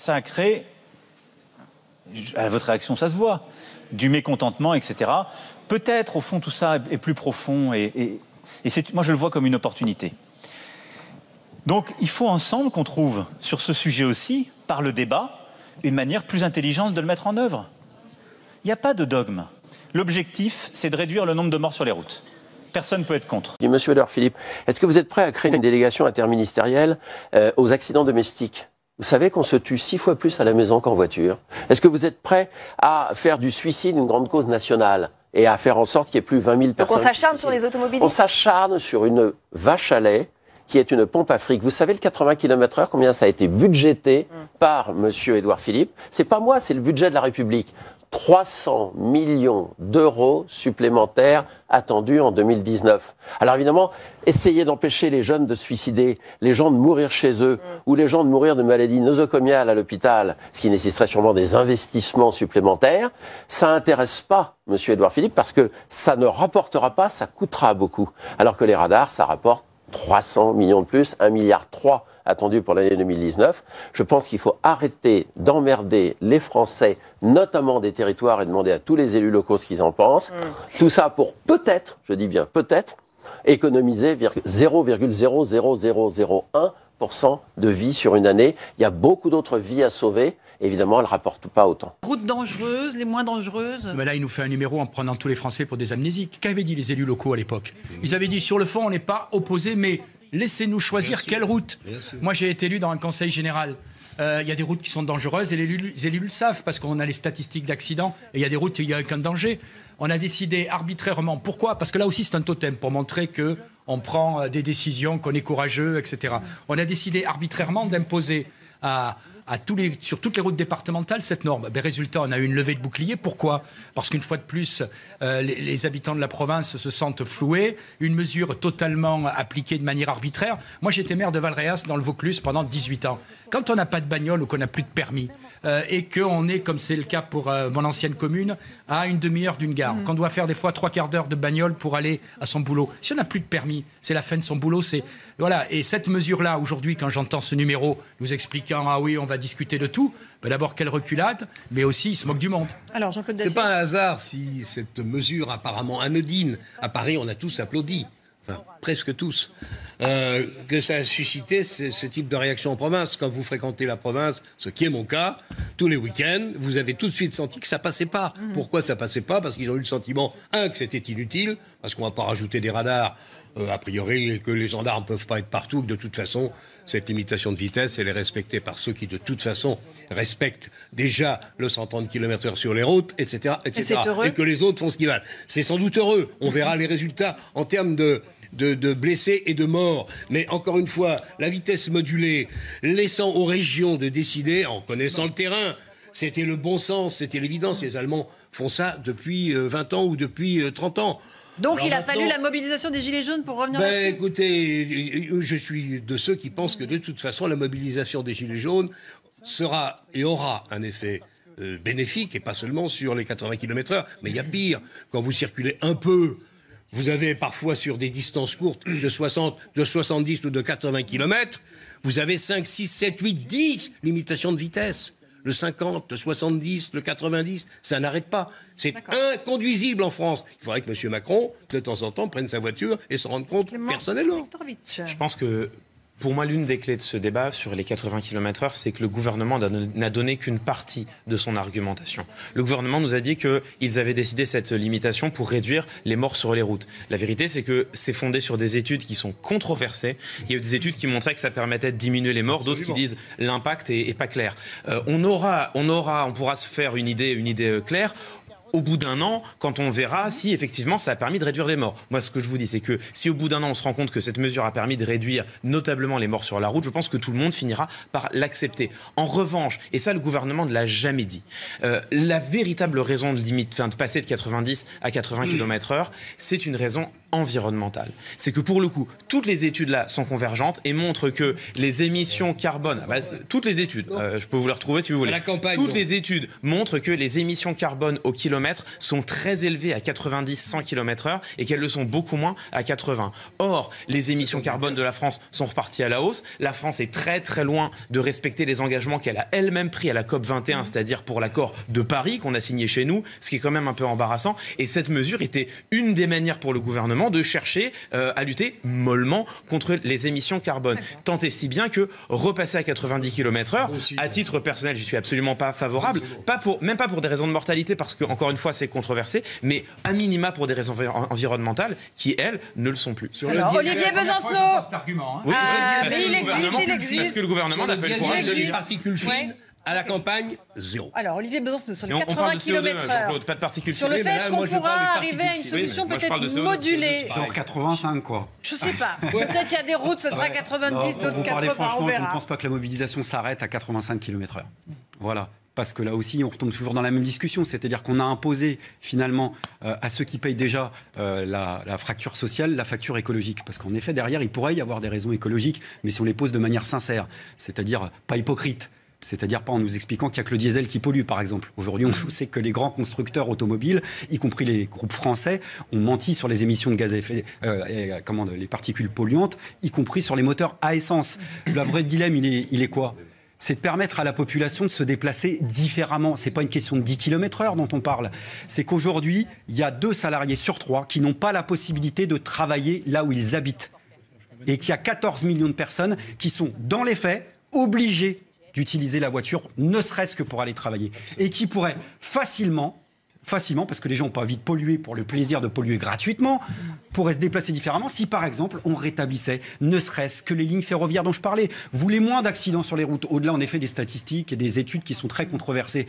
ça a créé, à votre réaction, ça se voit, du mécontentement, etc. Peut-être, au fond, tout ça est plus profond et, moi, je le vois comme une opportunité. Donc, il faut ensemble qu'on trouve, sur ce sujet aussi, par le débat, une manière plus intelligente de le mettre en œuvre. Il n'y a pas de dogme. L'objectif, c'est de réduire le nombre de morts sur les routes. Personne ne peut être contre. Monsieur Philippe, est-ce que vous êtes prêt à créer une délégation interministérielle euh, aux accidents domestiques vous savez qu'on se tue six fois plus à la maison qu'en voiture. Est-ce que vous êtes prêt à faire du suicide une grande cause nationale et à faire en sorte qu'il n'y ait plus 20 000 personnes Donc on s'acharne sur les automobiles On s'acharne sur une vache à lait qui est une pompe à Vous savez le 80 km/h, combien ça a été budgété mm. par Monsieur Edouard Philippe C'est pas moi, c'est le budget de la République. 300 millions d'euros supplémentaires attendus en 2019. Alors évidemment, essayer d'empêcher les jeunes de suicider, les gens de mourir chez eux, mm. ou les gens de mourir de maladies nosocomiales à l'hôpital, ce qui nécessiterait sûrement des investissements supplémentaires, ça intéresse pas M. Edouard Philippe parce que ça ne rapportera pas, ça coûtera beaucoup. Alors que les radars, ça rapporte 300 millions de plus, 1 milliard 3 attendu pour l'année 2019. Je pense qu'il faut arrêter d'emmerder les Français, notamment des territoires, et demander à tous les élus locaux ce qu'ils en pensent. Mm. Tout ça pour peut-être, je dis bien peut-être, économiser 0,00001% de vie sur une année. Il y a beaucoup d'autres vies à sauver évidemment, elle ne rapporte pas autant. Routes dangereuses, les moins dangereuses Mais Là, il nous fait un numéro en prenant tous les Français pour des amnésiques. Qu'avaient dit les élus locaux à l'époque Ils avaient dit, sur le fond, on n'est pas opposés, mais laissez-nous choisir quelle route. Moi, j'ai été élu dans un conseil général. Euh, il y a des routes qui sont dangereuses et les élus, le savent parce qu'on a les statistiques d'accidents et il y a des routes où il n'y a aucun danger. On a décidé arbitrairement. Pourquoi Parce que là aussi, c'est un totem pour montrer que on prend euh, des décisions, qu'on est courageux, etc. On a décidé arbitrairement d'imposer à, tous les, sur toutes les routes départementales cette norme. Ben, résultat, on a eu une levée de bouclier. Pourquoi Parce qu'une fois de plus, euh, les, habitants de la province se sentent floués. Une mesure totalement appliquée de manière arbitraire. Moi, j'étais maire de Valréas dans le Vaucluse pendant 18 ans. Quand on n'a pas de bagnole ou qu'on n'a plus de permis et euh, et qu'on est, comme c'est le cas pour euh, mon ancienne commune, à une demi-heure d'une gare, mm. qu'on doit faire des fois trois quarts d'heure de bagnole pour aller à son boulot. Si on n'a plus de permis, c'est la fin de son boulot. C'est voilà. Et cette mesure-là, aujourd'hui, quand j'entends ce numéro nous expliquant ah oui, on va discuter de tout. d'abord, quelle reculade, mais aussi, il se moque du monde. Alors, Jean-Claude pas un hasard si cette mesure apparemment anodine, à Paris, on a tous applaudi. Enfin, presque tous, euh, que ça a suscité ce, type de réaction en province. Quand vous fréquentez la province, ce qui est mon cas, tous les week-ends, vous avez tout de suite senti que ça passait pas. Mhm. Pourquoi ça passait pas Parce qu'ils ont eu le sentiment, un, que c'était inutile, parce qu'on va pas rajouter des radars, euh, a priori, que les gendarmes peuvent pas être partout, que de toute façon, cette limitation de vitesse, elle est respectée par ceux qui, de toute façon, respectent déjà le 130 km/h sur les routes, etc. etc. Et, et que les autres font ce qu'ils veulent. C'est sans doute heureux. On verra les résultats en termes de de, blessés et de morts. Mais encore une fois, la vitesse modulée, laissant aux régions de décider en connaissant le terrain. C'était le bon sens, c'était l'évidence. Les Allemands font ça depuis 20 euh, ans ou depuis 30 euh, ans. Donc il a fallu la mobilisation des Gilets jaunes pour revenir à ben, là-dessus Écoutez, euh, je suis de ceux qui pensent que de toute façon, la mobilisation des Gilets jaunes sera et aura un effet bénéfique, et pas seulement sur les 80 km/h. Mais il y a pire, quand vous circulez un peu vous avez parfois sur des distances courtes de 60, de 70 ou de 80 km, vous avez 5, 6, 7, 8, 10 limitations de vitesse. Le 50, le 70, le 90, ça n'arrête pas. C'est inconduisible en France. Il faudrait que M. Macron, de temps en temps, prenne sa voiture et se rende compte personnellement. Je pense que pour moi, l'une des clés de ce débat sur les 80 km/h, c'est que le gouvernement n'a donné qu'une partie de son argumentation. Le gouvernement nous a dit qu'ils avaient décidé cette limitation pour réduire les morts sur les routes. La vérité, c'est que c'est fondé sur des études qui sont controversées. Il y a eu des études qui montraient que ça permettait de diminuer les morts, d'autres qui disent l'impact est, pas clair. Euh, on aura, on aura, on pourra se faire une idée, une idée euh, claire au bout d'un an, quand on verra si effectivement ça a permis de réduire les morts. Moi, ce que je vous dis, c'est que si au bout d'un an, on se rend compte que cette mesure a permis de réduire notablement les morts sur la route, je pense que tout le monde finira par l'accepter. En revanche, et ça, le gouvernement ne l'a jamais dit, euh, la véritable raison de limite, de passer de 90 à 80 km/h, c'est une raison environnementale. C'est que pour le coup, toutes les études là sont convergentes et montrent que les émissions carbone, ah bah, toutes les études, euh, je peux vous les retrouver si vous voulez, toutes les études montrent que les émissions carbone au kilomètre sont très élevées à 90-100 km/h et qu'elles le sont beaucoup moins à 80. Or, les émissions carbone de la France sont reparties à la hausse. La France est très très loin de respecter les engagements qu'elle a elle-même pris à la COP 21, mm. c'est-à-dire pour l'accord de Paris qu'on a signé chez nous, ce qui est quand même un peu embarrassant. Et cette mesure était une des manières pour le gouvernement de chercher euh, à lutter mollement contre les émissions carbone. Tant et si bien que repasser à 90 km/h, à titre personnel, ne suis absolument pas favorable, pas pour, même pas pour des raisons de mortalité, parce que encore une fois c'est controversé, mais à minima pour des raisons environnementales qui elles ne le sont plus. Olivier Besancenot, hein. ah, il existe, il existe. Parce que le gouvernement n'a pas les particules fines. À la campagne, zéro. Alors, Olivier Besancenot, sur les 80 hein, km/h. Pas de Sur le fait qu'on pourra arriver à une solution peut-être modulée. Sur 85, quoi. Je sais pas. peut-être qu'il y a des routes, ça sera 90, d'autres 80, on Je ne pense pas que la mobilisation s'arrête à 85 km/h. Voilà parce que là aussi, on retombe toujours dans la même discussion, c'est-à-dire qu'on a imposé finalement euh, à ceux qui payent déjà euh, la, la, fracture sociale, la facture écologique. Parce qu'en effet, derrière, il pourrait y avoir des raisons écologiques, mais si on les pose de manière sincère, c'est-à-dire pas hypocrite. C'est-à-dire pas en nous expliquant qu'il n'y a que le diesel qui pollue, par exemple. Aujourd'hui, on mmh. sait que les grands constructeurs automobiles, y compris les groupes français, ont menti sur les émissions de gaz à effet, euh, et, euh, comment, les particules polluantes, y compris sur les moteurs à essence. Le vrai dilemme, il est, il est quoi c'est de permettre à la population de se déplacer différemment. Ce n'est pas une question de 10 km heure dont on parle. C'est qu'aujourd'hui, il y a deux salariés sur trois qui n'ont pas la possibilité de travailler là où ils habitent. Et qu'il y a 14 millions de personnes qui sont, dans les faits, obligées d'utiliser la voiture, ne serait-ce que pour aller travailler, et qui pourrait facilement facilement, parce que les gens n'ont pas envie de polluer pour le plaisir de polluer gratuitement, pourraient se déplacer différemment si, par exemple, on rétablissait ne serait-ce que les lignes ferroviaires dont je parlais. Vous moins d'accidents sur les routes, au-delà en effet des statistiques et des études qui sont très controversées.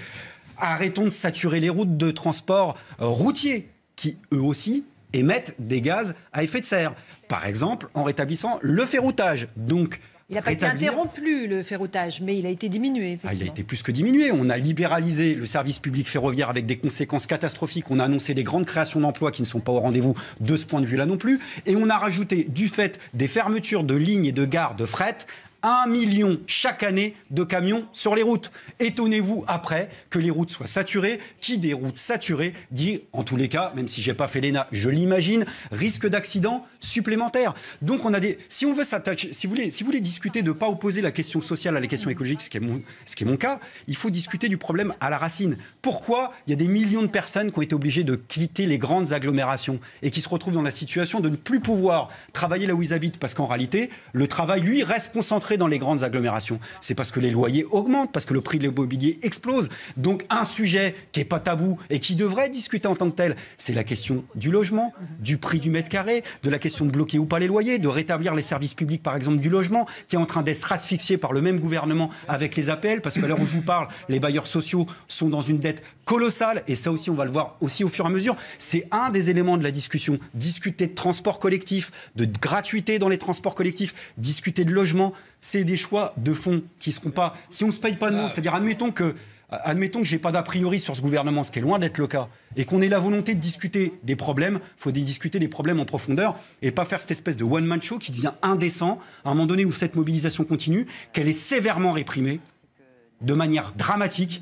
Arrêtons de saturer les routes de transport euh, routier, qui eux aussi émettent des gaz à effet de serre. Par exemple, en rétablissant le ferroutage. Donc, il n'a pas été interrompu, le ferroutage, mais il a été diminué. Ah, il a été plus que diminué. On a libéralisé le service public ferroviaire avec des conséquences catastrophiques. On a annoncé des grandes créations d'emplois qui ne sont pas au rendez-vous de ce point de vue-là non plus. Et on a rajouté, du fait des fermetures de lignes et de gares de fret, 1 million chaque année de camions sur les routes. Étonnez-vous après que les routes soient saturées. Qui des routes saturées dit, en tous les cas, même si je n'ai pas fait l'ENA, je l'imagine, risque d'accident supplémentaire. Donc on a des. Si on veut s'attacher, si vous voulez, si vous voulez discuter de ne pas opposer la question sociale à la question écologique, ce qui est ce qui est mon cas, il faut discuter du problème à la racine. Pourquoi il y a des millions de personnes qui ont été obligées de quitter les grandes agglomérations et qui se retrouvent dans la situation de ne plus pouvoir travailler là où ils habitent parce qu'en réalité, le travail, lui, reste concentré dans les grandes agglomérations C'est parce que les loyers augmentent, parce que le prix de l'immobilier explose. Donc un sujet qui n'est pas tabou et qui devrait discuter en tant que tel, c'est la question du logement, du prix du mètre carré, de la question de bloquer ou pas les loyers, de rétablir les services publics par exemple du logement, qui est en train d'être asphyxié par le même gouvernement avec les appels, parce qu'à l'heure où je vous parle, les bailleurs sociaux sont dans une dette colossale, et ça aussi on va le voir aussi au fur et à mesure. C'est un des éléments de la discussion. Discuter de transport collectif, de gratuité dans les transports collectifs, discuter de logement, c'est des choix de fond qui ne seront pas. Si on ne se paye pas de mots, c'est-à-dire admettons que admettons que j'ai pas d'a priori sur ce gouvernement, ce qui est loin d'être le cas, et qu'on ait la volonté de discuter des problèmes, il faut discuter des problèmes en profondeur et pas faire cette espèce de one man show qui devient indécent à un moment donné où cette mobilisation continue, qu'elle est sévèrement réprimée de manière dramatique